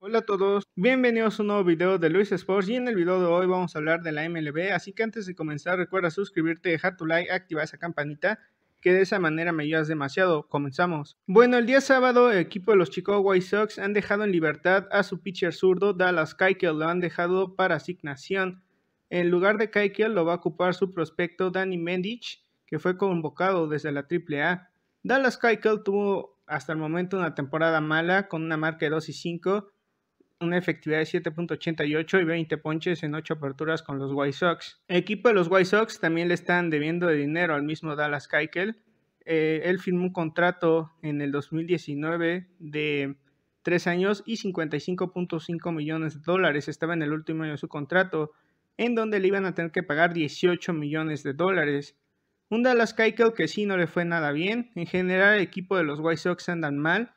Hola a todos, bienvenidos a un nuevo video de Luis Sports y en el video de hoy vamos a hablar de la MLB, así que antes de comenzar recuerda suscribirte, dejar tu like, activar esa campanita que de esa manera me ayudas demasiado. Comenzamos. Bueno, el día sábado el equipo de los Chicago White Sox han dejado en libertad a su pitcher zurdo Dallas Keuchel, lo han dejado para asignación. En lugar de Keuchel lo va a ocupar su prospecto Danny Mendich, que fue convocado desde la AAA. Dallas Keuchel tuvo hasta el momento una temporada mala con una marca de 2 y 5 una efectividad de 7.88 y 20 ponches en 8 aperturas con los White Sox. El equipo de los White Sox también le están debiendo de dinero al mismo Dallas Keuchel. Eh, él firmó un contrato en el 2019 de 3 años y 55.5 millones de dólares. Estaba en el último año de su contrato, en donde le iban a tener que pagar 18 millones de dólares. Un Dallas Keuchel que sí no le fue nada bien. En general, el equipo de los White Sox andan mal.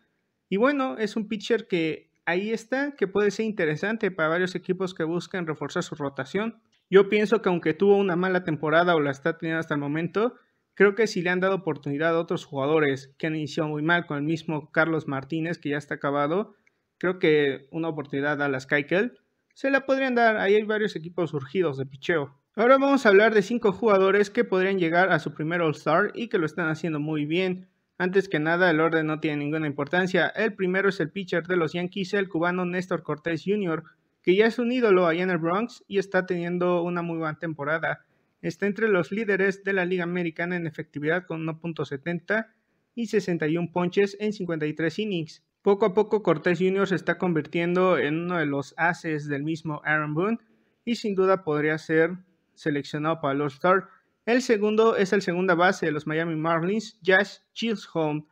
Y bueno, es un pitcher que ahí está, que puede ser interesante para varios equipos que buscan reforzar su rotación. Yo pienso que aunque tuvo una mala temporada o la está teniendo hasta el momento, creo que si le han dado oportunidad a otros jugadores que han iniciado muy mal, con el mismo Carlos Martínez que ya está acabado, creo que una oportunidad a la skykel se la podrían dar. Ahí hay varios equipos surgidos de picheo. Ahora vamos a hablar de cinco jugadores que podrían llegar a su primer All-Star y que lo están haciendo muy bien. Antes que nada, el orden no tiene ninguna importancia. El primero es el pitcher de los Yankees, el cubano Néstor Cortés Jr., que ya es un ídolo allá en Bronx y está teniendo una muy buena temporada. Está entre los líderes de la Liga Americana en efectividad con 1.70 y 61 ponches en 53 innings. Poco a poco Cortés Jr. se está convirtiendo en uno de los haces del mismo Aaron Boone y sin duda podría ser seleccionado para los All-Star el segundo es el segunda base de los Miami Marlins, Josh Chisholm,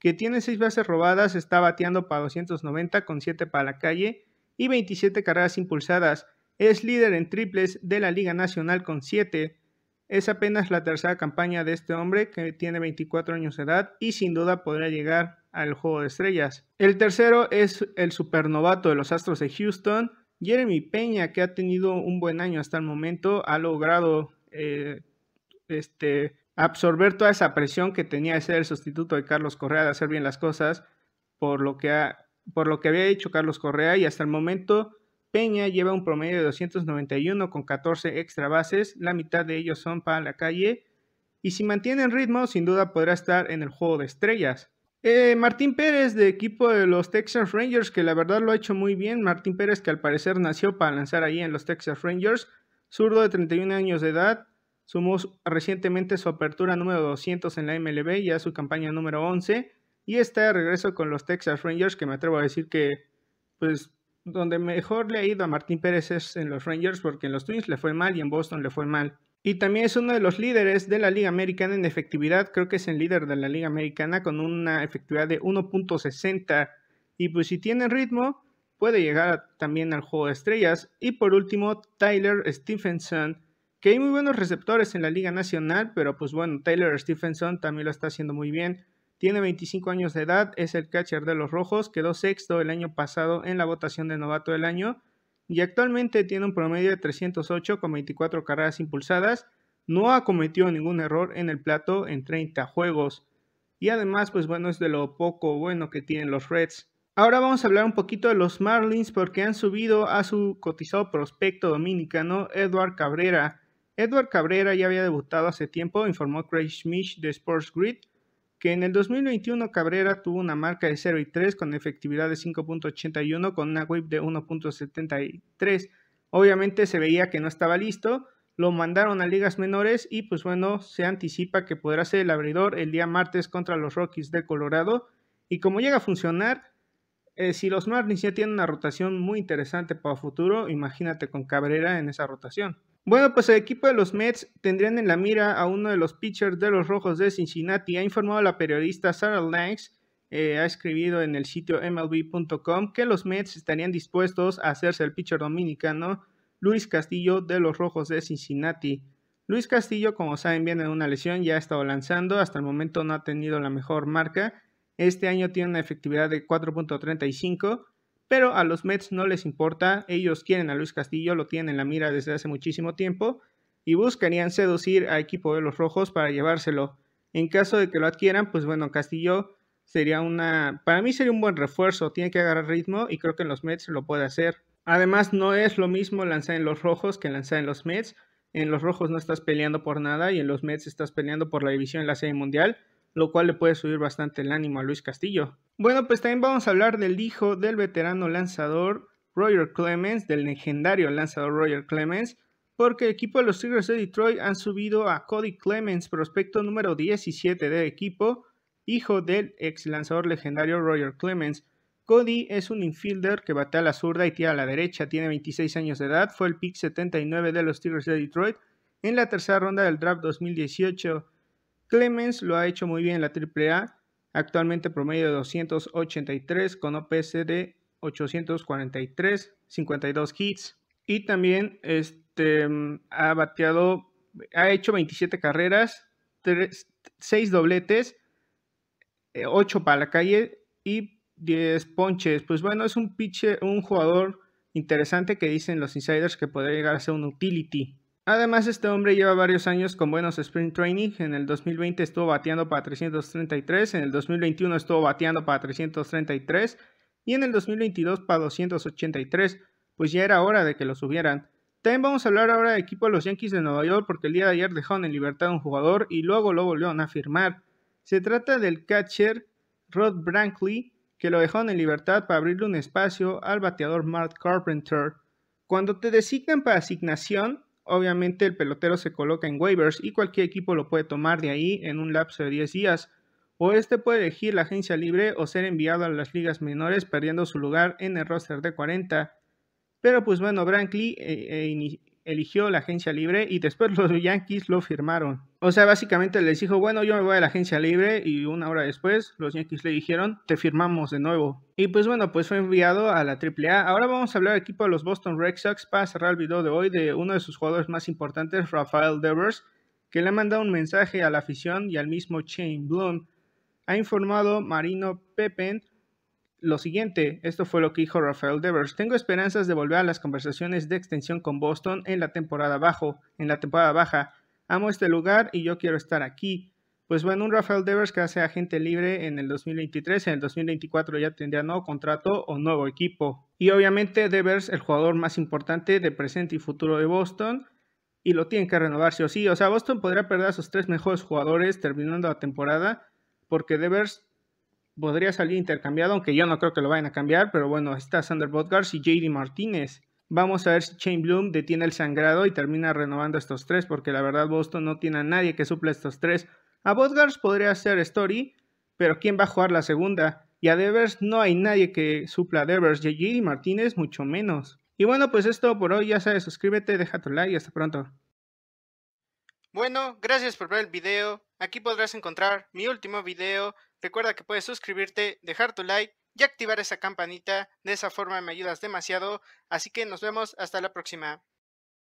que tiene 6 bases robadas, está bateando para 290 con 7 para la calle y 27 carreras impulsadas. Es líder en triples de la Liga Nacional con 7. Es apenas la tercera campaña de este hombre que tiene 24 años de edad y sin duda podrá llegar al juego de estrellas. El tercero es el supernovato de los Astros de Houston, Jeremy Peña, que ha tenido un buen año hasta el momento, ha logrado eh, este, absorber toda esa presión que tenía de ser el sustituto de Carlos Correa de hacer bien las cosas por lo que, ha, por lo que había hecho Carlos Correa y hasta el momento Peña lleva un promedio de 291 con 14 extra bases, la mitad de ellos son para la calle y si mantiene el ritmo sin duda podrá estar en el juego de estrellas. Eh, Martín Pérez de equipo de los Texas Rangers que la verdad lo ha hecho muy bien, Martín Pérez que al parecer nació para lanzar ahí en los Texas Rangers, zurdo de 31 años de edad, Sumó recientemente su apertura número 200 en la MLB, ya su campaña número 11, y está de regreso con los Texas Rangers, que me atrevo a decir que, pues, donde mejor le ha ido a Martín Pérez es en los Rangers, porque en los Twins le fue mal y en Boston le fue mal. Y también es uno de los líderes de la Liga Americana en efectividad, creo que es el líder de la Liga Americana con una efectividad de 1.60. Y pues si tiene ritmo, puede llegar también al juego de estrellas. Y por último, Tyler Stephenson que hay muy buenos receptores en la Liga Nacional, pero pues bueno, Taylor Stephenson también lo está haciendo muy bien. Tiene 25 años de edad, es el catcher de los Rojos, quedó sexto el año pasado en la votación de novato del año y actualmente tiene un promedio de 308 con 24 carreras impulsadas. No ha cometido ningún error en el plato en 30 juegos. Y además, pues bueno, es de lo poco bueno que tienen los Reds. Ahora vamos a hablar un poquito de los Marlins porque han subido a su cotizado prospecto dominicano Edward Cabrera Edward Cabrera ya había debutado hace tiempo, informó Craig Schmidt de Sports Grid, que en el 2021 Cabrera tuvo una marca de 0 y 3 con efectividad de 5.81 con una whip de 1.73. Obviamente se veía que no estaba listo, lo mandaron a ligas menores y pues bueno, se anticipa que podrá ser el abridor el día martes contra los Rockies de Colorado y como llega a funcionar, eh, si los Marlins ya tienen una rotación muy interesante para el futuro, imagínate con Cabrera en esa rotación. Bueno, pues el equipo de los Mets tendrían en la mira a uno de los pitchers de los Rojos de Cincinnati, ha informado la periodista Sarah Langs, eh, ha escribido en el sitio MLB.com que los Mets estarían dispuestos a hacerse el pitcher dominicano Luis Castillo de los Rojos de Cincinnati. Luis Castillo, como saben, viene de una lesión, ya ha estado lanzando, hasta el momento no ha tenido la mejor marca. Este año tiene una efectividad de 4.35 pero a los Mets no les importa, ellos quieren a Luis Castillo, lo tienen en la mira desde hace muchísimo tiempo y buscarían seducir al equipo de los Rojos para llevárselo. En caso de que lo adquieran, pues bueno, Castillo sería una, para mí sería un buen refuerzo, tiene que agarrar ritmo y creo que en los Mets lo puede hacer. Además, no es lo mismo lanzar en los Rojos que lanzar en los Mets. En los Rojos no estás peleando por nada y en los Mets estás peleando por la división en la Serie Mundial lo cual le puede subir bastante el ánimo a Luis Castillo. Bueno, pues también vamos a hablar del hijo del veterano lanzador Roger Clemens, del legendario lanzador Roger Clemens, porque el equipo de los Tigers de Detroit han subido a Cody Clemens, prospecto número 17 del equipo, hijo del ex lanzador legendario Roger Clemens. Cody es un infielder que batea a la zurda y tira a la derecha, tiene 26 años de edad, fue el pick 79 de los Tigers de Detroit en la tercera ronda del draft 2018. Clemens lo ha hecho muy bien en la AAA, actualmente promedio de 283 con OPS de 843, 52 hits y también este, ha bateado, ha hecho 27 carreras, 6 dobletes, 8 eh, para la calle y 10 ponches. Pues bueno, es un un jugador interesante que dicen los insiders que podría llegar a ser un utility Además, este hombre lleva varios años con buenos sprint training. En el 2020 estuvo bateando para 333, en el 2021 estuvo bateando para 333 y en el 2022 para 283, pues ya era hora de que lo subieran. También vamos a hablar ahora del equipo de los Yankees de Nueva York porque el día de ayer dejaron en libertad a un jugador y luego lo volvieron a firmar. Se trata del catcher Rod Brankley que lo dejaron en libertad para abrirle un espacio al bateador Mark Carpenter. Cuando te designan para asignación, obviamente el pelotero se coloca en waivers y cualquier equipo lo puede tomar de ahí en un lapso de 10 días. O este puede elegir la agencia libre o ser enviado a las ligas menores perdiendo su lugar en el roster de 40. Pero pues bueno, Brankley eligió la agencia libre y después los Yankees lo firmaron. O sea, básicamente les dijo, bueno, yo me voy a la agencia libre y una hora después los Yankees le dijeron, te firmamos de nuevo. Y pues bueno, pues fue enviado a la AAA. Ahora vamos a hablar del equipo de los Boston Red Sox para cerrar el video de hoy de uno de sus jugadores más importantes, Rafael Devers, que le ha mandado un mensaje a la afición y al mismo Shane Bloom. Ha informado Marino Pepen lo siguiente, esto fue lo que dijo Rafael Devers. Tengo esperanzas de volver a las conversaciones de extensión con Boston en la temporada en la temporada baja. Amo este lugar y yo quiero estar aquí. Pues bueno, un Rafael Devers que hace agente libre en el 2023, en el 2024 ya tendría nuevo contrato o nuevo equipo. Y obviamente Devers, el jugador más importante de presente y futuro de Boston, y lo tienen que renovar sí o sí. O sea, Boston podría perder a sus tres mejores jugadores terminando la temporada porque Devers podría salir intercambiado, aunque yo no creo que lo vayan a cambiar, pero bueno, está Sander Bodgars y JD Martínez. Vamos a ver si Shane Bloom detiene el sangrado y termina renovando estos tres, porque la verdad Boston no tiene a nadie que suple estos tres. A Bodgars podría ser Story, pero ¿quién va a jugar la segunda? Y a Devers no hay nadie que supla a Devers, JD Martínez mucho menos. Y bueno, pues esto por hoy, ya sabes, suscríbete, deja tu like y hasta pronto. Bueno, gracias por ver el video. Aquí podrás encontrar mi último video. Recuerda que puedes suscribirte, dejar tu like y activar esa campanita. De esa forma me ayudas demasiado. Así que nos vemos hasta la próxima.